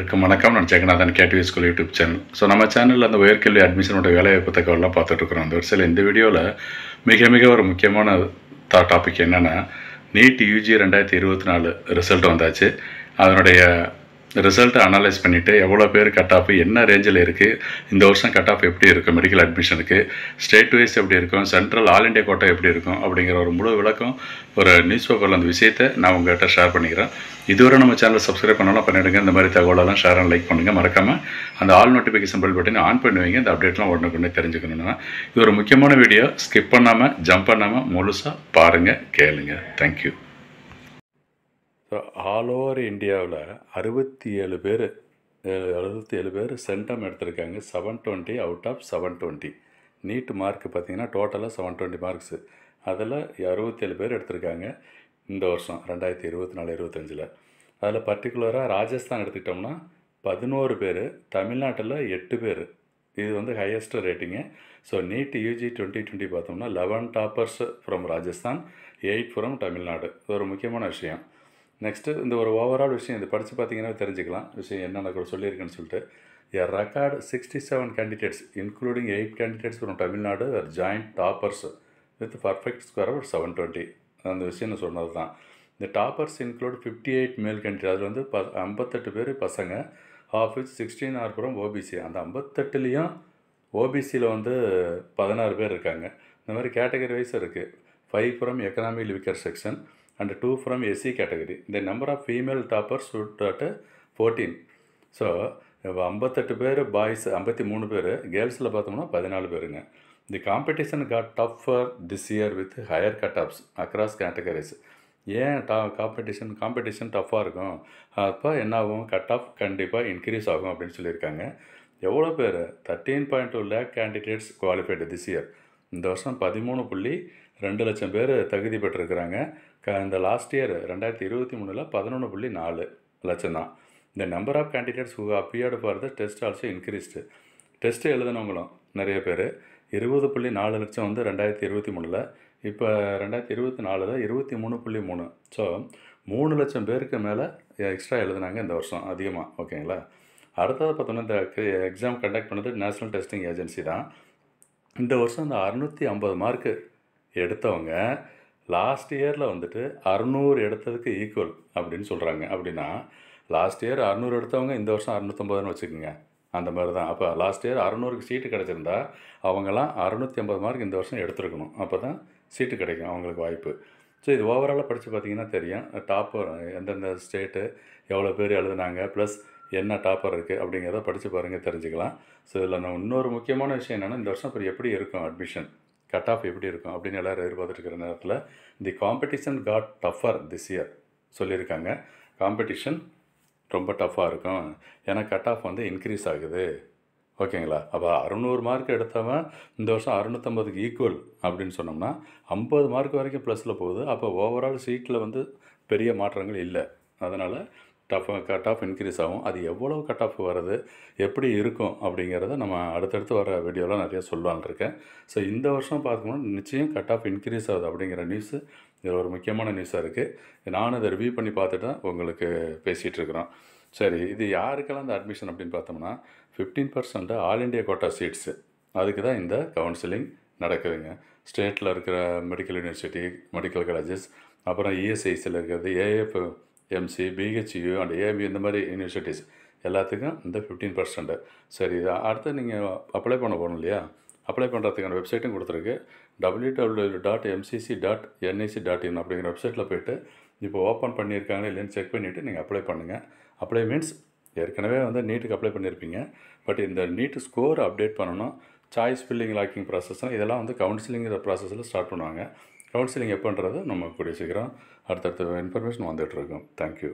எல்லாருக்கும் வணக்கம் நான் ஜெகநாதன் கேட்டுவி ஸ்கூல் யூடியூப் சேனல் ஸோ நம்ம சேனலில் அந்த உயர்கல்வி அட்மிஷனோட வேலைவாய்ப்பு தகவலாம் பார்த்துட்ருக்குறோம் அந்த வரிசையில் இந்த வீடியோவில் மிக மிக ஒரு முக்கியமான தா டாபிக் என்னென்னா நீட் யூஜி ரெண்டாயிரத்தி இருபத்தி நாலு ரிசல்ட் வந்தாச்சு அதனுடைய ரிசல்ட்டை அனலைஸ் பண்ணிவிட்டு எவ்வளோ பேர் கட் ஆஃப் என்ன ரேஞ்சில் இருக்குது இந்த வருஷம் கட் ஆஃப் எப்படி இருக்கும் மெடிக்கல் அட்மிஷனுக்கு ஸ்டேட் வைஸ் எப்படி இருக்கும் சென்ட்ரல் ஆல் இண்டியா கோட்டை எப்படி இருக்கும் அப்படிங்கிற ஒரு முழு விளக்கம் ஒரு நியூஸ் பேப்பரில் அந்த விஷயத்தை நான் உங்கள்கிட்ட ஷேர் பண்ணிக்கிறேன் இதுவரை நம்ம சேனலை சப்ஸ்கிரைப் பண்ணாலும் பண்ணிவிடுங்க இந்த மாதிரி தகவலெல்லாம் ஷேர் அண்ட் லைக் பண்ணுங்கள் மறக்காமல் அந்த all notification bell button on பண்ணுவீங்க இந்த அப்டேட்லாம் உடனுக்குடனே தெரிஞ்சுக்கணும்னா இது ஒரு முக்கியமான வீடியோ ஸ்கிப் பண்ணாமல் ஜம்ப் பண்ணாமல் முழுசாக பாருங்கள் கேளுங்க தேங்க்யூ ஸோ ஆல் ஓவர் இந்தியாவில் அறுபத்தி ஏழு பேர் அறுபத்தி ஏழு பேர் சென்டம் எடுத்திருக்காங்க seven twenty out of seven twenty NEET mark பார்த்திங்கன்னா டோட்டலாக செவன் டுவெண்ட்டி மார்க்ஸு அதில் அறுபத்தேழு பேர் எடுத்திருக்காங்க இந்த வருஷம் ரெண்டாயிரத்தி இருபத்தி நாலு இருபத்தஞ்சில் அதில் பர்டிகுலராக ராஜஸ்தான் எடுத்துக்கிட்டோம்னா பதினோரு பேர் தமிழ்நாட்டில் எட்டு பேர் இது வந்து ஹையஸ்ட் ரேட்டிங்கு so NEET UG twenty twenty பார்த்தோம்னா eleven toppers from Rajasthan eight from Tamil Nadu ஒரு முக்கியமான விஷயம் நெக்ஸ்ட்டு இந்த ஒரு ஓவரால் விஷயம் இது படித்து பார்த்தீங்கன்னா தெரிஞ்சுக்கலாம் விஷயம் என்னென்ன கூட சொல்லியிருக்கேன்னு சொல்லிட்டு a record sixty seven candidates including eight candidates from Tamil Nadu are joint toppers with perfect perfect ஒரு செவன் டுவெண்ட்டி அந்த விஷயம் நான் சொன்னது தான் இந்த toppers include fifty eight male country அதில் வந்து ப ஐம்பத்தெட்டு பேர் பசங்க half which sixteen are from OBC அந்த ஐம்பத்தெட்டுலேயும் ஓபிசியில் வந்து பதினாறு பேர் இருக்காங்க இந்த மாதிரி கேட்டகரி வைஸ் இருக்குது five from economic weaker section and 2 from SC category. The number of female toppers stood at 14. So ஐம்பத்தெட்டு பேர் பாய்ஸ் ஐம்பத்தி மூணு பேர் கேர்ள்ஸில் பார்த்தோம்னா பதினாலு பேருங்க the competition got tough for this year with higher cut offs across categories ஏன் டா காம்படிஷன் காம்படிஷன் டஃப்பாக இருக்கும் அப்போ என்ன ஆகும் கட் ஆஃப் கண்டிப்பாக இன்க்ரீஸ் ஆகும் அப்படின்னு சொல்லியிருக்காங்க எவ்வளோ பேர் thirteen point two lakh candidates qualified this year இந்த வருஷம் பதிமூணு புள்ளி ரெண்டு லட்சம் பேர் தகுதி பெற்றிருக்கிறாங்க இந்த லாஸ்ட் இயர் ரெண்டாயிரத்தி இருபத்தி மூணில் பதினொன்று புள்ளி நாலு லட்சம் தான் இந்த number of candidates who appeared for the test also increased test எழுதினவங்களும் நிறைய பேர் இருபது புள்ளி நாலு லட்சம் வந்து ரெண்டாயிரத்தி இருபத்தி மூணில் இப்போ ரெண்டாயிரத்தி இருபத்தி நாலில் இருபத்தி மூணு புள்ளி மூணு ஸோ மூணு லட்சம் பேருக்கு மேலே எக்ஸ்ட்ரா எழுதுனாங்க இந்த வருஷம் அதிகமாக ஓகேங்களா அடுத்தது பார்த்தோன்னா இந்த எக்ஸாம் கண்டக்ட் பண்ணது நேஷ்னல் டெஸ்டிங் ஏஜென்சி தான் இந்த வருஷம் இந்த அறுநூற்றி ஐம்பது மார்க்கு எடுத்தவங்க லாஸ்ட் இயரில் வந்துட்டு அறுநூறு எடுத்ததுக்கு ஈக்குவல் அப்படின்னு சொல்கிறாங்க அப்படின்னா லாஸ்ட் இயர் அறநூறு எடுத்தவங்க இந்த வருஷம் அறநூற்றம்பதுன்னு வச்சுக்கோங்க அந்த மாதிரி தான் அப்போ லாஸ்ட் இயர் அறநூறுக்கு சீட்டு கிடச்சிருந்தா அவங்கெல்லாம் அறநூற்றி ஐம்பது மார்க் இந்த வருஷம் எடுத்துருக்கணும் அப்போ தான் சீட்டு கிடைக்கும் அவங்களுக்கு வாய்ப்பு ஸோ இது ஓவராலாக படித்து பார்த்திங்கன்னா தெரியும் டாப்பர் எந்தெந்த ஸ்டேட்டு எவ்வளோ பேர் எழுதுனாங்க ப்ளஸ் என்ன டாப்பர் இருக்குது அப்படிங்கிறத படித்து பாருங்கள் தெரிஞ்சுக்கலாம் ஸோ இதில் நான் இன்னொரு முக்கியமான விஷயம் என்னென்னா இந்த வருஷம் அப்புறம் எப்படி இருக்கும் அட்மிஷன் கட் ஆஃப் எப்படி இருக்கும் அப்படின்னு எல்லாரும் இருக்கிற நேரத்தில் the competition got tougher this year சொல்லியிருக்காங்க காம்படிஷன் ரொம்ப டஃப்பாக இருக்கும் ஏன்னா கட் ஆஃப் வந்து இன்க்ரீஸ் ஆகுது ஓகேங்களா அப்போ அறுநூறு மார்க் எடுத்தவன் இந்த வருஷம் அறுநூற்றம்பதுக்கு ஈக்குவல் அப்படின்னு சொன்னோம்னா ஐம்பது மார்க் வரைக்கும் ப்ளஸில் போகுது அப்போ ஓவரால் சீட்டில் வந்து பெரிய மாற்றங்கள் இல்லை அதனால் டஃப் கட் ஆஃப் இன்க்ரீஸ் ஆகும் அது எவ்வளோ கட் ஆஃப் வருது எப்படி இருக்கும் அப்படிங்கிறத நம்ம அடுத்தடுத்து வர வீடியோவில் நிறைய சொல்லலான் இருக்கேன் ஸோ இந்த வருஷம் பார்க்கணும்னா நிச்சயம் கட் ஆஃப் இன்க்ரீஸ் ஆகுது அப்படிங்கிற நியூஸு இது ஒரு முக்கியமான நியூஸாக இருக்குது நானும் இதை ரிவ்யூ பண்ணி பார்த்துட்டு தான் உங்களுக்கு பேசிகிட்டு இருக்கிறோம் சரி இது யாருக்கெல்லாம் இந்த அட்மிஷன் அப்படின்னு பார்த்தோம்னா fifteen percent all India quota seats அதுக்கு தான் இந்த கவுன்சிலிங் நடக்குதுங்க ஸ்டேட்டில் இருக்கிற மெடிக்கல் யூனிவர்சிட்டி மெடிக்கல் காலேஜஸ் அப்புறம் இஎஸ்ஐசியில் e இருக்கிறது AFMC BHU and AB இந்த மாதிரி யூனிவர்சிட்டிஸ் எல்லாத்துக்கும் இந்த ஃபிஃப்டீன் பர்சன்ட் சரி இது அடுத்து நீங்கள் அப்ளை பண்ண போகணும் இல்லையா அப்ளை பண்ணுறதுக்கான வெப்சைட்டும் கொடுத்துருக்கு W W dot MCC dot NIC dot in அப்படிங்கிற வெப்சைட்டில் போய்ட்டு இப்போ ஓப்பன் பண்ணியிருக்காங்க இல்லைன்னு செக் பண்ணிவிட்டு நீங்கள் அப்ளை பண்ணுங்கள் அப்ளை மீன்ஸ் ஏற்கனவே வந்து நீட்டுக்கு அப்ளை பண்ணியிருப்பீங்க பட் இந்த நீட்டு ஸ்கோர் அப்டேட் பண்ணணும் சாய்ஸ் ஃபில்லிங் லாக்கிங் ப்ராசஸ்னால் இதெல்லாம் வந்து கவுன்சிலிங்கிற ப்ராசஸில் ஸ்டார்ட் பண்ணுவாங்க கவுன்சிலிங் எப்போன்றது நம்ம கூடிய சீக்கிரம் அடுத்தடுத்த இன்ஃபர்மேஷன் வந்துகிட்ருக்கோம் தேங்க்யூ